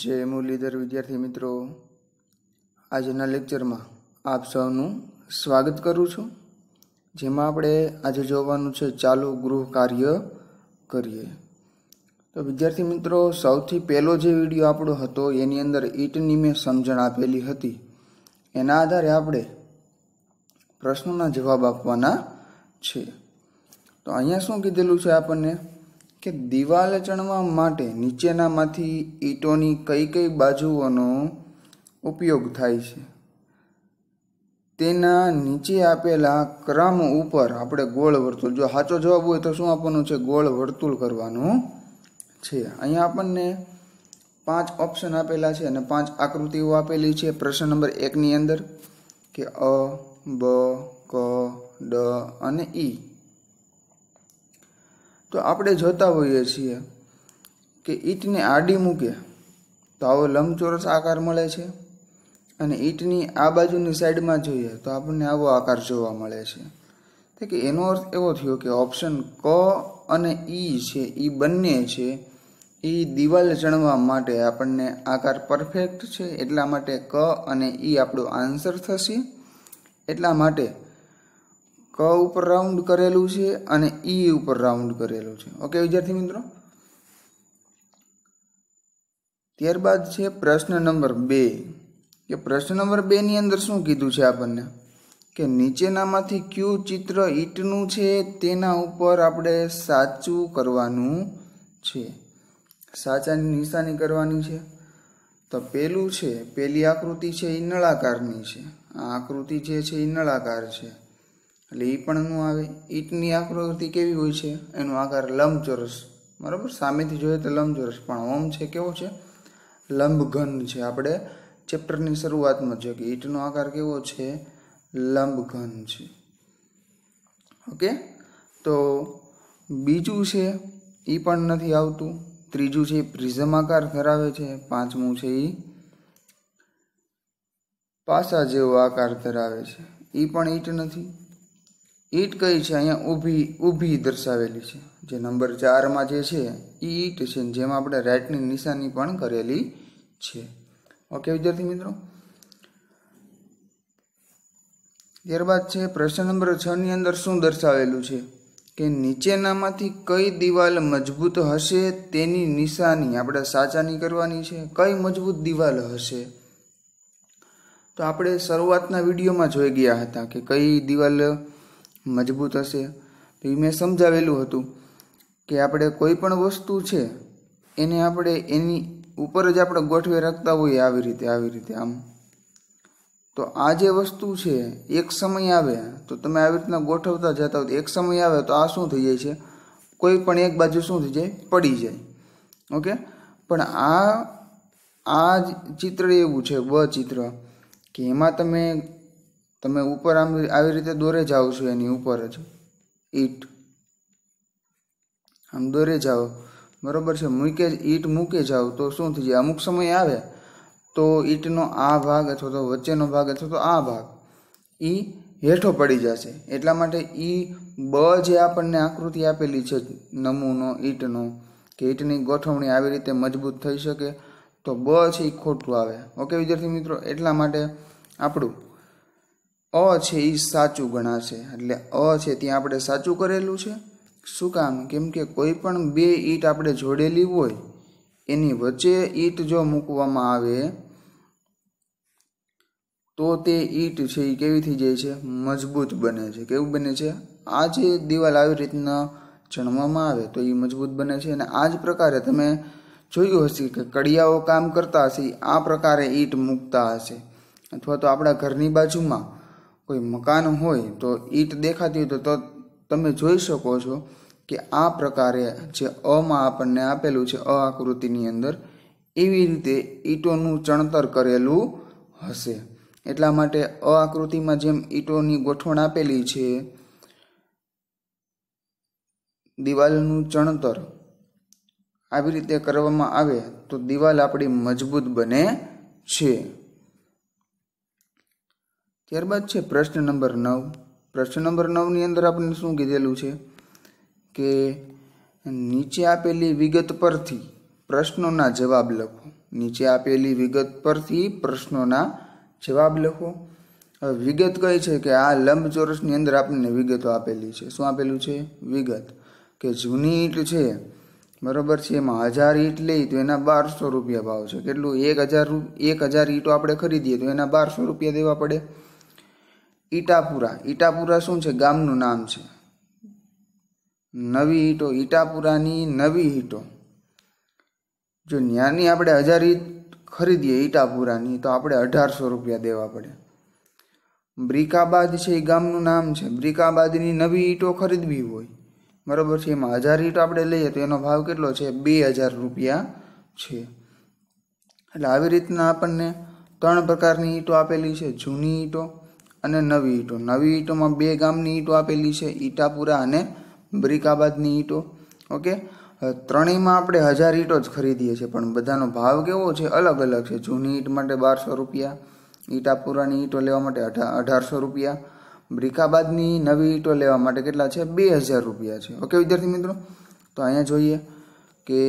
જય મુરલીધર વિદ્યાર્થી મિત્રો આજના લેક્ચરમાં આપ સૌનું સ્વાગત કરું છું જેમાં આપણે આજે જોવાનું છે ચાલુ ગૃહ કાર્ય કરીએ તો વિદ્યાર્થી મિત્રો સૌથી પહેલો જે વિડીયો આપણો હતો એની અંદર ઈટની મેં સમજણ આપેલી હતી એના આધારે આપણે પ્રશ્નોના જવાબ આપવાના છે તો અહીંયા શું કીધેલું છે આપણને કે દિવાલ ચણવા માટે નીચેનામાંથી ઈંટોની કઈ કઈ બાજુઓનો ઉપયોગ થાય છે તેના નીચે આપેલા ક્રમ ઉપર આપણે ગોળ વર્તુળ જો સાચો જવાબ હોય તો શું આપવાનું છે ગોળ વર્તુળ કરવાનું છે અહીંયા આપણને પાંચ ઓપ્શન આપેલા છે અને પાંચ આકૃતિઓ આપેલી છે પ્રશ્ન નંબર એકની અંદર કે અ બ ક ડ અને ઈ તો આપણે જોતા હોઈએ છીએ કે ઈંટને આડી મૂકે તો આવો લંબચોરસ આકાર મળે છે અને ઈંટની આ બાજુની સાઈડમાં જોઈએ તો આપણને આવો આકાર જોવા મળે છે તો કે એનો અર્થ એવો થયો કે ઓપ્શન ક અને ઈ છે ઈ બંને છે એ દિવાલ ચણવા માટે આપણને આકાર પરફેક્ટ છે એટલા માટે ક અને ઈ આપણો આન્સર થશે એટલા માટે ક ઉપર રાઉન્ડ કરેલું છે અને ઈ e ઉપર રાઉન્ડ કરેલું છે ઓકે વિદ્યાર્થી મિત્રો ત્યારબાદ છે પ્રશ્ન નંબર બે કે પ્રશ્ન નંબર બેની અંદર શું કીધું છે આપણને કે નીચેનામાંથી ક્યુ ચિત્ર ઈટનું છે તેના ઉપર આપણે સાચું કરવાનું છે સાચાની નિશાની કરવાની છે તો પેલું છે પેલી આકૃતિ છે એ નળાકારની છે આ આકૃતિ જે છે એ નળાકાર છે એટલે એ પણ ન આવે ઈંટની આકૃતિ કેવી હોય છે એનો આકાર લંબચોરસ બરાબર સામેથી જોઈએ તો લંબચોરસ પણ ઓમ છે કેવો છે લંબઘન છે આપણે ચેપ્ટરની શરૂઆતમાં જોઈએ કે ઈંટનો આકાર કેવો છે લંબઘન છે ઓકે તો બીજું છે એ પણ નથી આવતું ત્રીજું છે એ પ્રિઝમ આકાર ધરાવે છે પાંચમું છે એ પાસા જેવો આકાર ધરાવે છે એ પણ ઈટ નથી ઈટ કઈ છે અહીંયા ઊભી ઊભી દર્શાવેલી છે જે નંબર ચારમાં જે છે એ ઈટ છે જેમાં આપણે રાઇટની નિશાની પણ કરેલી છે ઓકે વિદ્યાર્થી મિત્રો ત્યારબાદ છે પ્રશ્ન નંબર છની અંદર શું દર્શાવેલું છે કે નીચેનામાંથી કઈ દિવાલ મજબૂત હશે તેની નિશાની આપણે સાચાની કરવાની છે કઈ મજબૂત દિવાલ હશે તો આપણે શરૂઆતના વિડીયોમાં જોઈ ગયા હતા કે કઈ દિવાલ મજબૂત હશે તો એ મેં સમજાવેલું હતું કે આપણે કોઈ પણ વસ્તુ છે એને આપણે એની ઉપર જ આપણે ગોઠવી રાખતા હોઈએ આવી રીતે આવી રીતે આમ તો આ જે વસ્તુ છે એક સમય આવે તો તમે આવી રીતના ગોઠવતા જતા હોય એક સમય આવે તો આ શું થઈ જાય છે કોઈ પણ એક બાજુ શું થઈ જાય પડી જાય ઓકે પણ આ આ ચિત્ર એવું છે બ ચિત્ર કે એમાં તમે તમે ઉપર આમ આવી રીતે દોરે જાઓ છો એની ઉપર જ ઈટ આમ દોરે જાઓ બરોબર છે મૂકે ઈટ મૂકે જાઓ તો શું થઈ જાય અમુક સમય આવે તો ઈટનો આ ભાગ અથવા તો વચ્ચેનો ભાગ અથવા તો આ ભાગ એ હેઠો પડી જશે એટલા માટે એ બ જે આપણને આકૃતિ આપેલી છે નમૂનો ઈટનો કે ઈટની ગોઠવણી આવી રીતે મજબૂત થઈ શકે તો બ છે એ ખોટું આવે ઓકે વિદ્યાર્થી મિત્રો એટલા માટે આપણું અ છે એ સાચું ગણાશે એટલે અ છે ત્યાં આપણે સાચું કરેલું છે શું કામ કેમ કે કોઈ પણ બે ઈંટ આપણે જોડેલી હોય એની વચ્ચે ઈંટ જો મૂકવામાં આવે તો તે ઈંટ છે એ કેવી થઈ જાય છે મજબૂત બને છે કેવું બને છે આ જે દિવાલ આવી રીતના જણવામાં આવે તો એ મજબૂત બને છે અને આ જ પ્રકારે તમે જોયું હશે કે કડિયાઓ કામ કરતા હશે આ પ્રકારે ઈંટ મૂકતા હશે અથવા તો આપણા ઘરની બાજુમાં કોઈ મકાન હોય તો ઈંટ દેખાતી હોય તો તમે જોઈ શકો છો કે આ પ્રકારે જે અમાં આપણને આપેલું છે અ આકૃતિની અંદર એવી રીતે ઈંટોનું ચણતર કરેલું હશે એટલા માટે અ આકૃતિમાં જેમ ઈંટોની ગોઠવણ આપેલી છે દિવાલનું ચણતર આવી રીતે કરવામાં આવે તો દિવાલ આપણી મજબૂત બને છે ત્યારબાદ છે પ્રશ્ન નંબર નવ પ્રશ્ન નંબર નવની અંદર આપણને શું કીધેલું છે કે નીચે આપેલી વિગત પરથી પ્રશ્નોના જવાબ લખો નીચે આપેલી વિગત પરથી પ્રશ્નોના જવાબ લખો વિગત કઈ છે કે આ લંબચોરસની અંદર આપણને વિગતો આપેલી છે શું આપેલું છે વિગત કે જૂની ઈંટ છે બરોબર છે એમાં હજાર ઈંટ લઈ તો એના બારસો રૂપિયા ભાવ છે કેટલું એક હજાર એક હજાર ઈંટો આપણે ખરીદીએ તો એના બારસો રૂપિયા દેવા પડે ઈટાપુરા ઈટાપુરા શું છે ગામનું નામ છે નવી ઈટો ઈટાપુરાની નવી ઈટો જો ન્યાની આપણે હજાર ઈટ ખરીદીએ ઈટાપુરાની તો આપણે અઢારસો રૂપિયા દેવા પડે બ્રિકાબાદ છે એ ગામનું નામ છે બ્રિકાબાદની નવી ઈટો ખરીદવી હોય બરાબર છે એમાં હજાર ઈટો આપણે લઈએ તો એનો ભાવ કેટલો છે બે હજાર રૂપિયા છે એટલે આવી રીતના આપણને ત્રણ પ્રકારની ઈંટો આપેલી છે જૂની ઈંટો અને નવી ઈંટો નવી ઈંટોમાં બે ગામની ઈંટો આપેલી છે ઈટાપુરા અને બ્રિકાબાદની ઈંટો ઓકે ત્રણેયમાં આપણે હજાર ઈંટો જ ખરીદીએ છીએ પણ બધાનો ભાવ કેવો છે અલગ અલગ છે જૂની ઈંટ માટે બારસો રૂપિયા ઈટાપુરાની ઈંટો લેવા માટે અઢા અઢારસો રૂપિયા બ્રિકાબાદની નવી ઈંટો લેવા માટે કેટલા છે બે હજાર રૂપિયા છે ઓકે વિદ્યાર્થી મિત્રો તો અહીંયા જોઈએ કે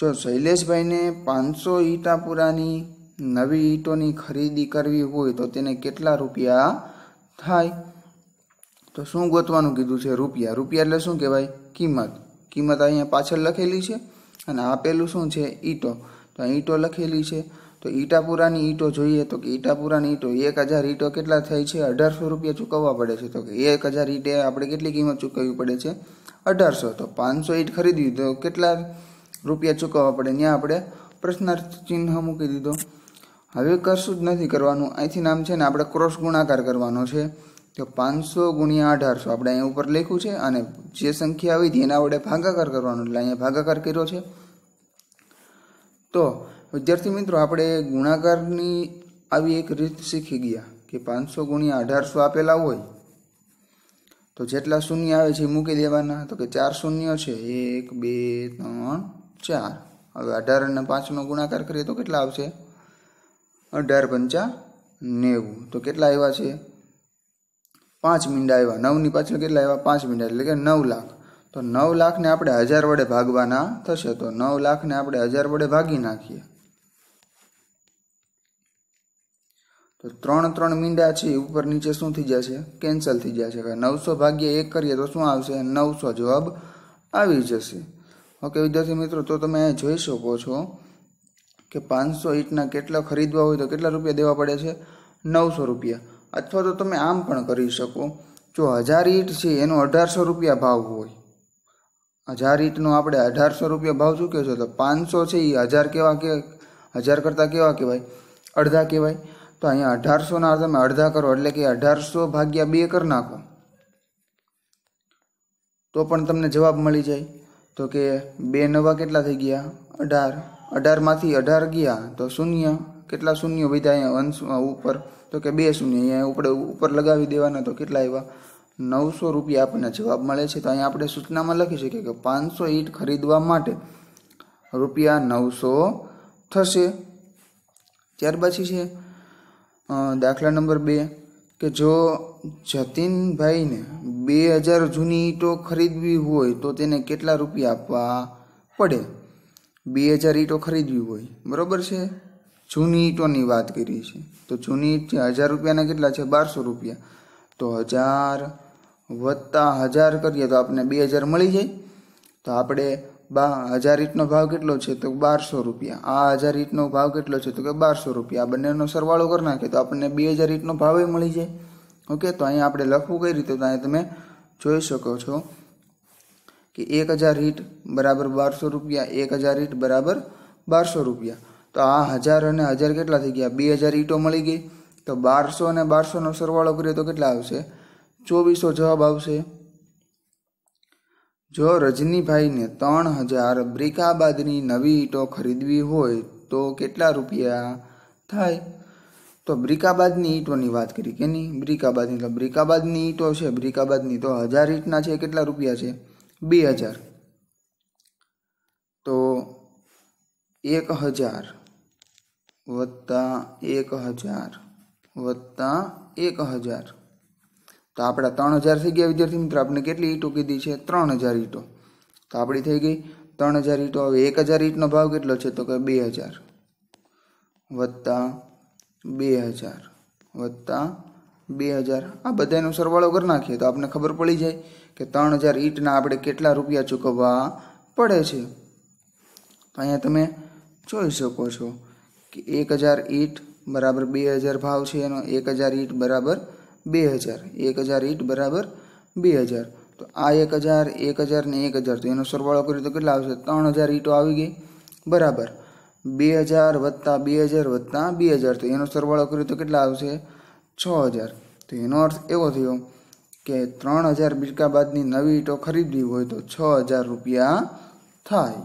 જો શૈલેષભાઈને પાંચસો ઈટાપુરાની નવી ઈંટોની ખરીદી કરવી હોય તો તેને કેટલા રૂપિયા થાય તો શું ગોતવાનું કીધું છે રૂપિયા રૂપિયા એટલે શું કહેવાય કિંમત કિંમત અહીંયા પાછળ લખેલી છે અને આપેલું શું છે ઈંટો તો ઈંટો લખેલી છે તો ઈટાપુરાની ઈંટો જોઈએ તો કે ઈટાપુરાની ઈંટો એક હજાર ઈંટો કેટલા થાય છે અઢારસો રૂપિયા ચૂકવવા પડે છે તો કે એક હજાર ઈંટે આપણે કેટલી કિંમત ચૂકવવી પડે છે અઢારસો તો પાંચસો ઈંટ ખરીદવી તો કેટલા રૂપિયા ચૂકવવા પડે ત્યાં આપણે પ્રશ્નાર્થ ચિહ્ન મૂકી દીધો હવે કશું જ નથી કરવાનું અહીંથી નામ છે ને આપણે ક્રોસ ગુણાકાર કરવાનો છે તો પાંચસો ગુણ્યા અઢારસો આપણે અહીંયા ઉપર લખ્યું છે અને જે સંખ્યા આવી હતી એના વડે ભાગાકાર કરવાનો એટલે અહીંયા ભાગાકાર કર્યો છે તો વિદ્યાર્થી મિત્રો આપણે ગુણાકારની આવી એક રીત શીખી ગયા કે પાંચસો ગુણ્યા અઢારસો આપેલા હોય તો જેટલા શૂન્ય આવે છે એ મૂકી દેવાના તો કે ચાર શૂન્ય છે એક બે ત્રણ ચાર હવે અઢાર અને પાંચનો ગુણાકાર કરીએ તો કેટલા આવશે અઢાર પંચા નેવું તો કેટલા આવ્યા છે પાંચ મીંડા આવ્યા નવની પાછળ કેટલા આવ્યા પાંચ મીંડા એટલે કે નવ લાખ તો નવ લાખને આપણે હજાર વડે ભાગવાના થશે તો નવ લાખને આપણે હજાર વડે ભાગી નાખીએ તો ત્રણ ત્રણ મીંડા છે ઉપર નીચે શું થઈ જશે કેન્સલ થઈ જશે નવસો ભાગ્યા એક કરીએ તો શું આવશે નવસો જવાબ આવી જશે ઓકે વિદ્યાર્થી મિત્રો તો તમે જોઈ શકો છો કે પાંચસો ઈંટના કેટલા ખરીદવા હોય તો કેટલા રૂપિયા દેવા પડે છે નવસો રૂપિયા અથવા તો તમે આમ પણ કરી શકો જો હજાર ઈંટ છે એનો અઢારસો રૂપિયા ભાવ હોય હજાર ઈંટનો આપણે અઢારસો રૂપિયા ભાવ ચૂક્યો છે તો પાંચસો છે એ હજાર કેવા કે હજાર કરતાં કેવા કહેવાય અડધા કહેવાય તો અહીંયા અઢારસોના તમે અડધા કરો એટલે કે અઢારસો ભાગ્યા બે કરી નાખો તો પણ તમને જવાબ મળી જાય તો કે બે નવા કેટલા થઈ ગયા અઢાર અઢારમાંથી અઢાર ગયા તો શૂન્ય કેટલા શૂન્ય વધ્યા અહીંયા અંશમાં ઉપર તો કે બે શૂન્ય અહીંયા આપણે ઉપર લગાવી દેવાના તો કેટલા એવા નવસો રૂપિયા આપણને જવાબ મળે છે તો અહીંયા આપણે સૂચનામાં લખી શકીએ કે પાંચસો ઈંટ ખરીદવા માટે રૂપિયા નવસો થશે ત્યારબાદ છે દાખલા નંબર બે કે જો જતીનભાઈને બે હજાર જૂની ઈંટો ખરીદવી હોય તો તેને કેટલા રૂપિયા આપવા પડે બે હજાર ઈંટો ખરીદવી હોય બરાબર છે જૂની ઈંટોની વાત કરીએ છીએ તો જૂની ઈંટ છે હજાર રૂપિયાના કેટલા છે બારસો રૂપિયા તો હજાર વત્તા હજાર કરીએ તો આપણને બે હજાર મળી જાય તો આપણે બા હજાર ઈંટનો ભાવ કેટલો છે તો બારસો રૂપિયા આ હજાર ઈંટનો ભાવ કેટલો છે તો કે બારસો રૂપિયા આ બંનેનો સરવાળો કરી નાખે તો આપણને બે હજાર ઈંટનો ભાવે મળી જાય ઓકે તો અહીંયા આપણે લખવું કઈ રીતે તો અહીંયા તમે જોઈ શકો છો કે એક હજાર હીટ બરાબર બારસો રૂપિયા એક હજાર હીટ બરાબર બારસો રૂપિયા તો આ હજાર અને હજાર કેટલા થઈ ગયા બે હજાર ઈંટો મળી ગઈ તો બારસો અને બારસોનો સરવાળો કરીએ તો કેટલા આવશે ચોવીસો જવાબ આવશે જો રજનીભાઈને ત્રણ હજાર બ્રિકાબાદની નવી ઈંટો ખરીદવી હોય તો કેટલા રૂપિયા થાય તો બ્રિકાબાદની ઈંટોની વાત કરી કે નહીં બ્રિકાબાદની તો બ્રિકાબાદની ઈંટો છે બ્રિકાબાદની તો હજાર ઈંટના છે કેટલા રૂપિયા છે બે હજાર તો એક હજાર વત્તા એક હજાર વત્તા એક હજાર તો આપણા ત્રણ હજાર થઈ ગયા વિદ્યાર્થી મિત્રો આપણે કેટલી ઈંટો કીધી છે ત્રણ હજાર ઈંટો તો આપણી થઈ ગઈ ત્રણ હજાર ઈંટો હવે એક હજાર ઈંટનો ભાવ કેટલો છે તો કે બે હજાર વત્તા બે હજાર વત્તા બે હજાર આ બધાનો સરવાળો કરી નાખીએ તો આપણને ખબર પડી જાય કે ત્રણ હજાર ઈંટના આપણે કેટલા રૂપિયા ચૂકવવા પડે છે અહીંયા તમે જોઈ શકો છો કે એક હજાર ઈંટ બરાબર બે હજાર ભાવ છે એનો એક હજાર ઈંટ બરાબર બે હજાર એક હજાર ઈંટ બરાબર બે હજાર તો આ એક હજાર એક હજાર ને એક હજાર તો એનો સરવાળો કરીએ તો કેટલા આવશે ત્રણ હજાર ઈંટો આવી ગઈ બરાબર બે હજાર વત્તા બે હજાર વત્તા બે હજાર તો એનો સરવાળો કરીએ તો કેટલા આવશે છ હજાર તો એનો અર્થ એવો થયો કે ત્રણ હજાર બિરકાબાદની નવી ઈંટો ખરીદવી હોય તો છ હજાર રૂપિયા થાય